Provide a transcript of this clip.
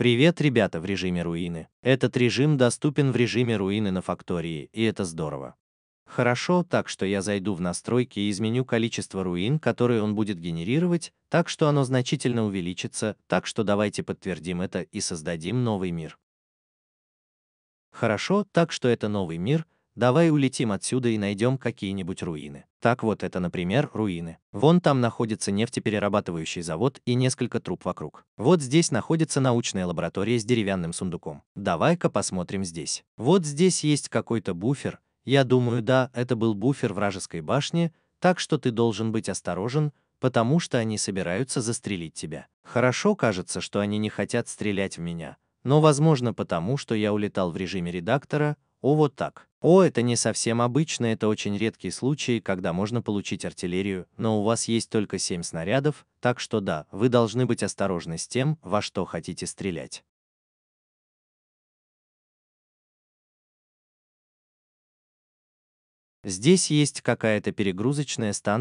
Привет, ребята, в режиме руины. Этот режим доступен в режиме руины на фактории, и это здорово. Хорошо, так что я зайду в настройки и изменю количество руин, которые он будет генерировать, так что оно значительно увеличится, так что давайте подтвердим это и создадим новый мир. Хорошо, так что это новый мир, Давай улетим отсюда и найдем какие-нибудь руины. Так вот это, например, руины. Вон там находится нефтеперерабатывающий завод и несколько труб вокруг. Вот здесь находится научная лаборатория с деревянным сундуком. Давай-ка посмотрим здесь. Вот здесь есть какой-то буфер. Я думаю, да, это был буфер вражеской башни, так что ты должен быть осторожен, потому что они собираются застрелить тебя. Хорошо кажется, что они не хотят стрелять в меня, но возможно потому, что я улетал в режиме редактора, о вот так. О, это не совсем обычно, это очень редкие случаи, когда можно получить артиллерию, но у вас есть только 7 снарядов, так что да, вы должны быть осторожны с тем, во что хотите стрелять. Здесь есть какая-то перегрузочная станция,